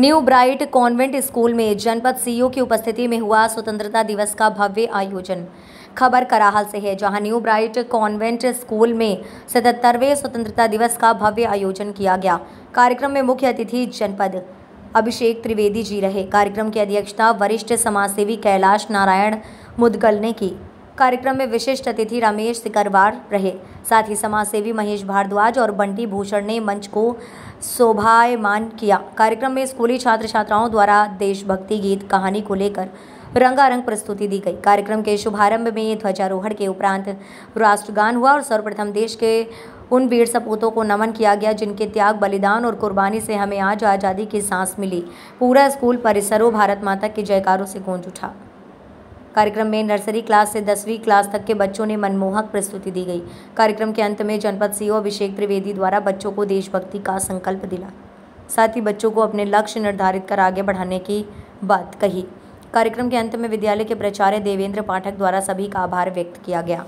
new bright convent school में जनपद CEO की उपस्थिति में हुआ स्वतंत्रता दिवस का भव्य आयोजन खबर कराहल से है जहां न्यू ब्राइट कॉन्वेंट स्कूल में सतहत्तरवें स्वतंत्रता दिवस का भव्य आयोजन किया गया कार्यक्रम में मुख्य अतिथि जनपद अभिषेक त्रिवेदी जी रहे कार्यक्रम की अध्यक्षता वरिष्ठ समाजसेवी कैलाश नारायण मुदगल ने की कार्यक्रम में विशिष्ट अतिथि रमेश सिकरवार रहे साथ ही समाजसेवी महेश भारद्वाज और बंटी भूषण ने मंच को शोभायमान किया कार्यक्रम में स्कूली छात्र छात्राओं द्वारा देशभक्ति गीत कहानी को लेकर रंगारंग प्रस्तुति दी गई कार्यक्रम के शुभारंभ में ध्वजारोहण के उपरांत राष्ट्रगान हुआ और सर्वप्रथम देश के उन वीर सपूतों को नमन किया गया जिनके त्याग बलिदान और कुर्बानी से हमें आज आज़ादी की सांस मिली पूरा स्कूल परिसरों भारत माता के जयकारों से गूंज उठा कार्यक्रम में नर्सरी क्लास से दसवीं क्लास तक के बच्चों ने मनमोहक प्रस्तुति दी गई कार्यक्रम के अंत में जनपद सीओ अभिषेक त्रिवेदी द्वारा बच्चों को देशभक्ति का संकल्प दिला साथ ही बच्चों को अपने लक्ष्य निर्धारित कर आगे बढ़ाने की बात कही कार्यक्रम के अंत में विद्यालय के प्राचार्य देवेंद्र पाठक द्वारा सभी का आभार व्यक्त किया गया